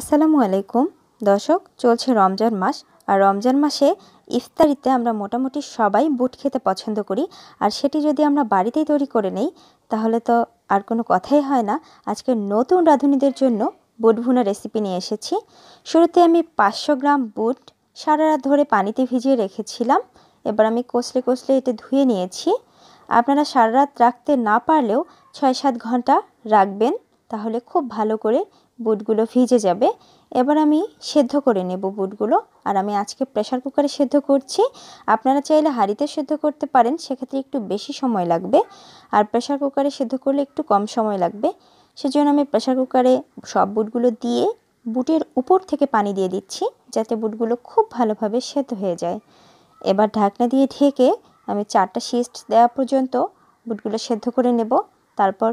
আসসালামু আলাইকুম দর্শক চলছে রমজান মাস আর রমজান মাসে ইফতারিতে আমরা মোটামুটি সবাই বুট খেতে পছন্দ করি আর সেটি যদি আমরা বাড়িতেই তৈরি করে নেই তাহলে তো আর কোনো কথাই হয় না আজকে নতুন রাঁধুনিদের জন্য বুট ভুনা রেসিপি নিয়ে এসেছি শুরুতে আমি পাঁচশো গ্রাম বুট সারা রাত ধরে পানিতে ভিজিয়ে রেখেছিলাম এবার আমি কষলে কষলে এটা ধুয়ে নিয়েছি আপনারা সারা রাত রাখতে না পারলেও ছয় সাত ঘন্টা রাখবেন তাহলে খুব ভালো করে বুটগুলো ভিজে যাবে এবার আমি সেদ্ধ করে নেব বুটগুলো আর আমি আজকে প্রেশার কুকারে সেদ্ধ করছি আপনারা চাইলে হাঁড়িতে সেদ্ধ করতে পারেন সেক্ষেত্রে একটু বেশি সময় লাগবে আর প্রেশার কুকারে সেদ্ধ করলে একটু কম সময় লাগবে সেজন্য আমি প্রেশার কুকারে সব বুটগুলো দিয়ে বুটের উপর থেকে পানি দিয়ে দিচ্ছি যাতে বুটগুলো খুব ভালোভাবে সেদ্ধ হয়ে যায় এবার ঢাকনা দিয়ে ঢেকে আমি চারটা সিস্ট দেওয়া পর্যন্ত বুটগুলো সেদ্ধ করে নেব তারপর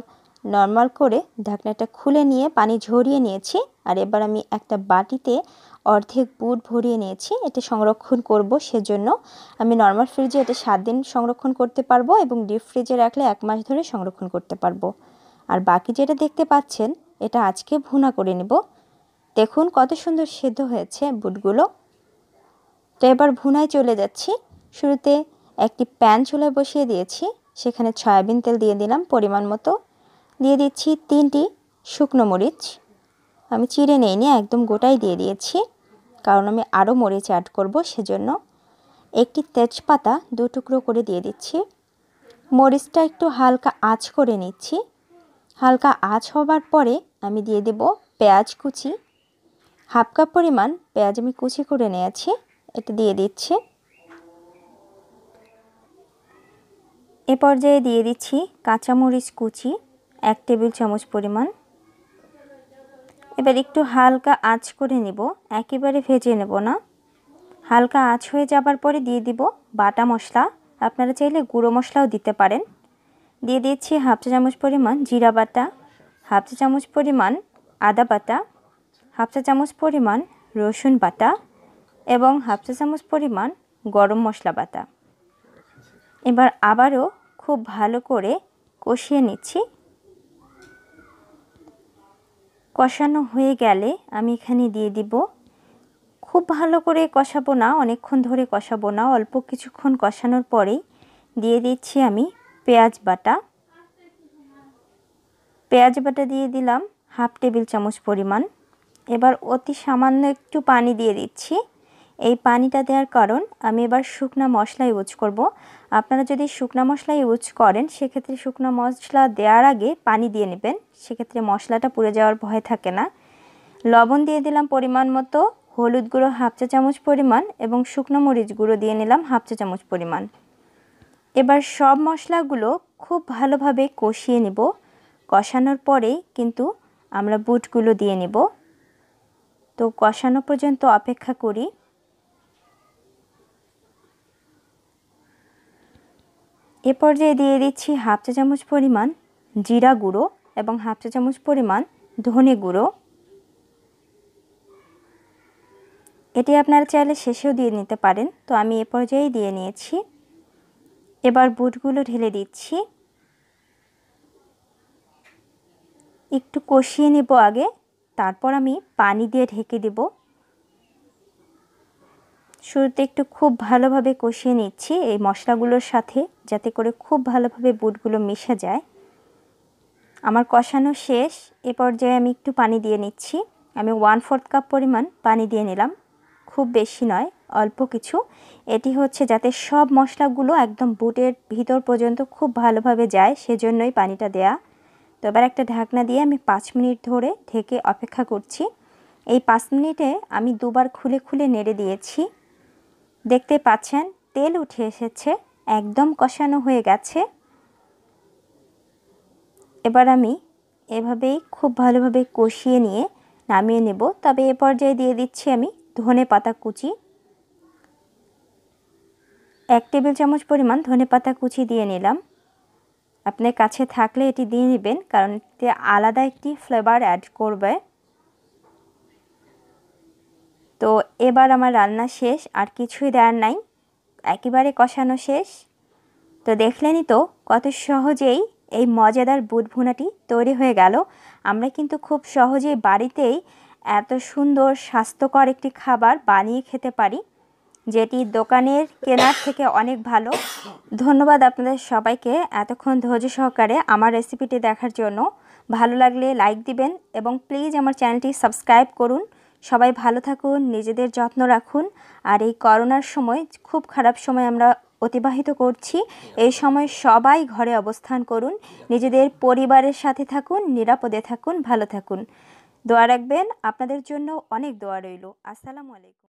নর্মাল করে ঢাকনাটা খুলে নিয়ে পানি ঝরিয়ে নিয়েছি আর এবার আমি একটা বাটিতে অর্ধেক বুট ভরিয়ে নিয়েছি এটা সংরক্ষণ করব সেজন্য আমি নর্মাল ফ্রিজে এটা সাত দিন সংরক্ষণ করতে পারবো এবং ডিপ ফ্রিজে রাখলে এক মাস ধরে সংরক্ষণ করতে পারবো আর বাকি যেটা দেখতে পাচ্ছেন এটা আজকে ভুনা করে নেব দেখুন কত সুন্দর সেদ্ধ হয়েছে বুটগুলো তো এবার ভুনায় চলে যাচ্ছি শুরুতে একটি প্যান চুলায় বসিয়ে দিয়েছি সেখানে সয়াবিন তেল দিয়ে দিলাম পরিমাণ মতো দিয়ে দিচ্ছি তিনটি শুকনো মরিচ আমি চিড়ে নেই নিয়ে একদম গোটাই দিয়ে দিয়েছি কারণ আমি আরও মরিচ অ্যাড করব সেজন্য একটি তেজপাতা দু টুকরো করে দিয়ে দিচ্ছি মরিচটা একটু হালকা আঁচ করে নিচ্ছি হালকা আঁচ হবার পরে আমি দিয়ে দেব পেঁয়াজ কুচি হাফ কাপ পরিমাণ পেঁয়াজ আমি কুচি করে নিয়েছি এটা দিয়ে দিচ্ছি এ পর্যায়ে দিয়ে দিচ্ছি কাঁচামরিচ কুচি এক টেবিল চামচ পরিমাণ এবার একটু হালকা আঁচ করে নিব একেবারে ভেজে নেব না হালকা আঁচ হয়ে যাবার পরে দিয়ে দিব বাটা মশলা আপনারা চাইলে গুঁড়ো মশলাও দিতে পারেন দিয়ে দিচ্ছি হাফ চা চামচ পরিমাণ জিরা বাটা হাফ চা চামচ পরিমাণ আদা বাটা হাফ চা চামচ পরিমাণ রসুন বাটা এবং হাফ চা চামচ পরিমাণ গরম মশলা বাটা এবার আবারও খুব ভালো করে কষিয়ে নিচ্ছি কষানো হয়ে গেলে আমি এখানে দিয়ে দিব খুব ভালো করে কষাবো না অনেকক্ষণ ধরে কষাবো না অল্প কিছুক্ষণ কষানোর পরেই দিয়ে দিচ্ছি আমি পেঁয়াজ বাটা পেঁয়াজ বাটা দিয়ে দিলাম হাফ টেবিল চামচ পরিমাণ এবার অতি সামান্য একটু পানি দিয়ে দিচ্ছি এই পানিটা দেওয়ার কারণ আমি এবার শুকনো মশলা ইউজ করব। আপনারা যদি শুকনো মশলা ইউজ করেন সেক্ষেত্রে শুকনো মশলা দেওয়ার আগে পানি দিয়ে নেবেন সেক্ষেত্রে মশলাটা পুড়ে যাওয়ার ভয় থাকে না লবণ দিয়ে দিলাম পরিমাণ মতো হলুদ গুঁড়ো হাফ চা চামচ পরিমাণ এবং শুকনো মরিচ গুঁড়ো দিয়ে নিলাম হাফ চা চামচ পরিমাণ এবার সব মশলাগুলো খুব ভালোভাবে কষিয়ে নেব কষানোর পরেই কিন্তু আমরা বুটগুলো দিয়ে নেব তো কষানো পর্যন্ত অপেক্ষা করি এ পর্যায়ে দিয়ে দিচ্ছি হাফ চা চামচ পরিমাণ জিরা গুঁড়ো এবং হাফ চা চামচ পরিমাণ ধনে গুঁড়ো এটি আপনারা চাইলে শেষেও দিয়ে নিতে পারেন তো আমি এ পর্যায়ে দিয়ে নিয়েছি এবার বুটগুলো ঢেলে দিচ্ছি একটু কষিয়ে নেব আগে তারপর আমি পানি দিয়ে ঢেকে দেবো শুরুতে একটু খুব ভালোভাবে কষিয়ে নিচ্ছি এই মশলাগুলোর সাথে যাতে করে খুব ভালোভাবে বুটগুলো মিশে যায় আমার কষানো শেষ এ পর্যায়ে আমি একটু পানি দিয়ে নিচ্ছি আমি ওয়ান ফোর্থ কাপ পরিমাণ পানি দিয়ে নিলাম খুব বেশি নয় অল্প কিছু এটি হচ্ছে যাতে সব মশলাগুলো একদম বুটের ভিতর পর্যন্ত খুব ভালোভাবে যায় সেজন্যই পানিটা দেয়া তো এবার একটা ঢাকনা দিয়ে আমি পাঁচ মিনিট ধরে ঢেকে অপেক্ষা করছি এই পাঁচ মিনিটে আমি দুবার খুলে খুলে নেড়ে দিয়েছি দেখতে পাচ্ছেন তেল উঠে এসেছে একদম কষানো হয়ে গেছে এবার আমি এভাবেই খুব ভালোভাবে কষিয়ে নিয়ে নামিয়ে নেব তবে এ পর্যায়ে দিয়ে দিচ্ছি আমি ধনে পাতা কুচি এক টেবিল চামচ পরিমাণ ধনে পাতা কুচি দিয়ে নিলাম আপনার কাছে থাকলে এটি দিয়ে নেবেন কারণ এতে আলাদা একটি ফ্লেভার অ্যাড করবে তো এবার আমার রান্না শেষ আর কিছুই দেওয়ার নাই একেবারে কষানো শেষ তো দেখলেনই তো কত সহজেই এই মজাদার বুটভুনাটি ভুনাটি তৈরি হয়ে গেল আমরা কিন্তু খুব সহজেই বাড়িতেই এত সুন্দর স্বাস্থ্যকর একটি খাবার বানিয়ে খেতে পারি যেটি দোকানের কেনার থেকে অনেক ভালো ধন্যবাদ আপনাদের সবাইকে এতক্ষণ ধৈর্য সহকারে আমার রেসিপিটি দেখার জন্য ভালো লাগলে লাইক দিবেন এবং প্লিজ আমার চ্যানেলটি সাবস্ক্রাইব করুন সবাই ভালো থাকুন নিজেদের যত্ন রাখুন আর এই করোনার সময় খুব খারাপ সময় আমরা অতিবাহিত করছি এই সময় সবাই ঘরে অবস্থান করুন নিজেদের পরিবারের সাথে থাকুন নিরাপদে থাকুন ভালো থাকুন দোয়া রাখবেন আপনাদের জন্য অনেক দোয়া রইল আসসালামু আলাইকুম